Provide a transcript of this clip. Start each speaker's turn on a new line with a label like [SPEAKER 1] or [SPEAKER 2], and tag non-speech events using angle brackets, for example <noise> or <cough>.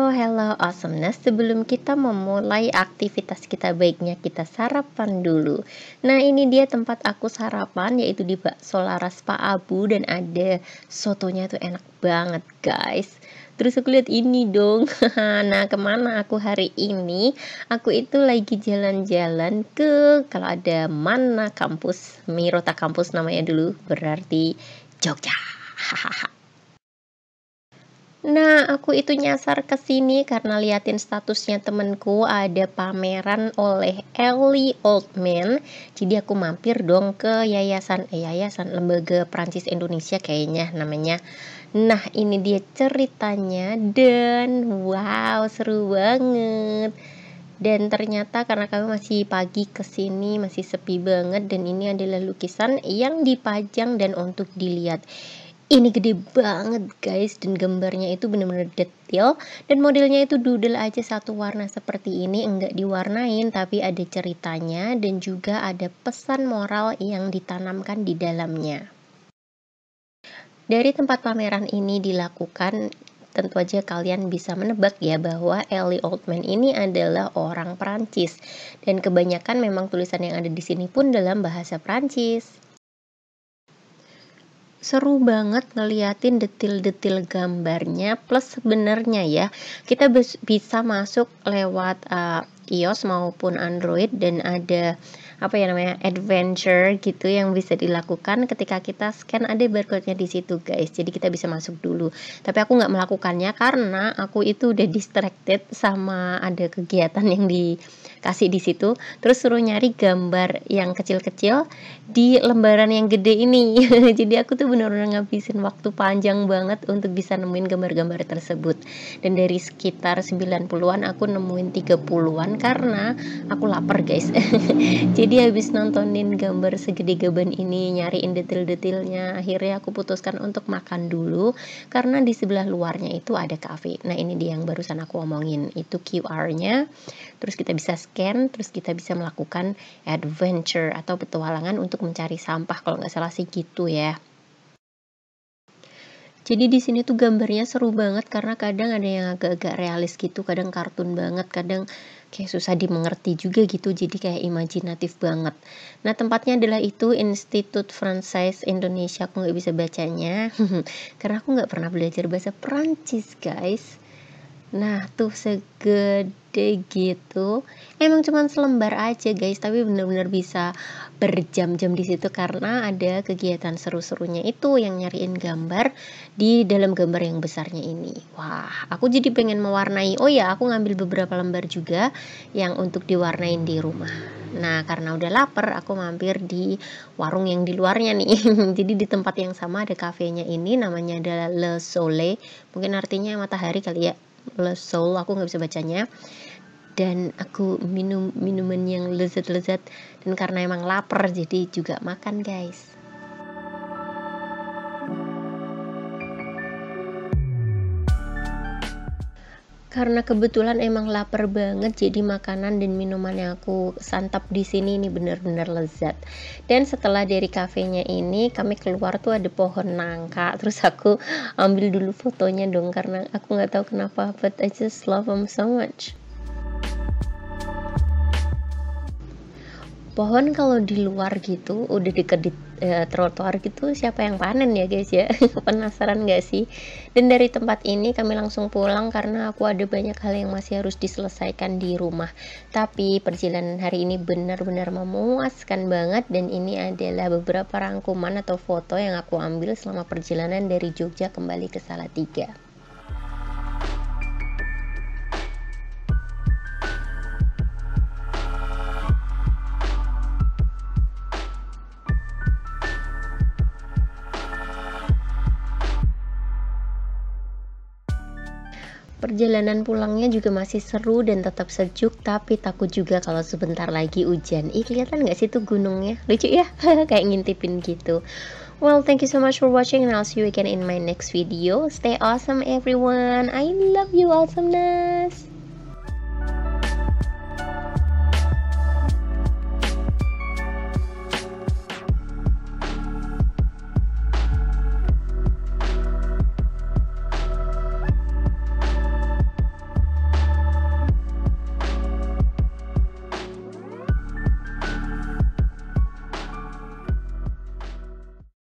[SPEAKER 1] Hello, oh, hello, awesomeness. Sebelum kita memulai aktivitas kita, baiknya kita sarapan dulu. Nah, ini dia tempat aku sarapan, yaitu di Bakso Laras Pak Abu, dan ada sotonya tuh enak banget, guys. Terus aku lihat ini dong. <laughs> nah, kemana aku hari ini? Aku itu lagi jalan-jalan ke kalau ada mana kampus Mirota kampus namanya dulu berarti Jogja. <laughs> Nah, aku itu nyasar ke sini karena liatin statusnya temenku ada pameran oleh Ellie Oldman. Jadi aku mampir dong ke yayasan eh, yayasan lembaga Prancis Indonesia kayaknya namanya. Nah, ini dia ceritanya dan wow, seru banget. Dan ternyata karena kami masih pagi ke sini masih sepi banget dan ini adalah lukisan yang dipajang dan untuk dilihat ini gede banget guys dan gambarnya itu bener-bener detail dan modelnya itu doodle aja satu warna seperti ini enggak diwarnain tapi ada ceritanya dan juga ada pesan moral yang ditanamkan di dalamnya dari tempat pameran ini dilakukan tentu aja kalian bisa menebak ya bahwa Ellie Oldman ini adalah orang Perancis dan kebanyakan memang tulisan yang ada di sini pun dalam bahasa Perancis seru banget ngeliatin detil-detil gambarnya plus sebenarnya ya kita bisa masuk lewat uh, iOS maupun Android dan ada apa ya namanya adventure gitu yang bisa dilakukan ketika kita scan ada barcode-nya di situ guys jadi kita bisa masuk dulu tapi aku nggak melakukannya karena aku itu udah distracted sama ada kegiatan yang dikasih di situ terus suruh nyari gambar yang kecil-kecil di lembaran yang gede ini <laughs> jadi aku tuh bener-bener ngabisin waktu panjang banget untuk bisa nemuin gambar-gambar tersebut dan dari sekitar 90-an aku nemuin 30-an karena aku lapar guys <laughs> jadi jadi habis nontonin gambar segede gaban ini nyariin detail-detailnya akhirnya aku putuskan untuk makan dulu karena di sebelah luarnya itu ada cafe nah ini dia yang barusan aku omongin itu QR-nya terus kita bisa scan terus kita bisa melakukan adventure atau petualangan untuk mencari sampah kalau nggak salah sih gitu ya jadi di sini tuh gambarnya seru banget karena kadang ada yang agak-agak realis gitu, kadang kartun banget, kadang kayak susah dimengerti juga gitu jadi kayak imajinatif banget nah tempatnya adalah itu Institut Francis Indonesia aku nggak bisa bacanya <laughs> karena aku nggak pernah belajar bahasa Perancis guys Nah, tuh segede gitu. Emang cuman selembar aja, guys, tapi bener-bener bisa berjam-jam di situ karena ada kegiatan seru-serunya itu yang nyariin gambar di dalam gambar yang besarnya ini. Wah, aku jadi pengen mewarnai. Oh ya, aku ngambil beberapa lembar juga yang untuk diwarnain di rumah. Nah, karena udah lapar, aku mampir di warung yang di luarnya nih. <laughs> jadi di tempat yang sama ada kafenya ini namanya adalah Le Sole. Mungkin artinya matahari kali ya. Soul aku nggak bisa bacanya dan aku minum minuman yang lezat-lezat dan karena emang lapar jadi juga makan guys karena kebetulan emang lapar banget jadi makanan dan minuman yang aku santap di sini ini benar-benar lezat dan setelah dari kafenya ini kami keluar tuh ada pohon nangka <laughs> terus aku ambil dulu fotonya dong karena aku nggak tahu kenapa but I just love them so much pohon kalau di luar gitu udah deket di eh, e, trotoar gitu siapa yang panen ya guys ya <laughs> penasaran gak sih dan dari tempat ini kami langsung pulang karena aku ada banyak hal yang masih harus diselesaikan di rumah tapi perjalanan hari ini benar-benar memuaskan banget dan ini adalah beberapa rangkuman atau foto yang aku ambil selama perjalanan dari Jogja kembali ke Salatiga Perjalanan pulangnya juga masih seru dan tetap sejuk, tapi takut juga kalau sebentar lagi hujan. Ih, kelihatan gak sih tuh gunungnya? Lucu ya, <laughs> kayak ngintipin gitu. Well, thank you so much for watching and I'll see you again in my next video. Stay awesome everyone. I love you awesomeness.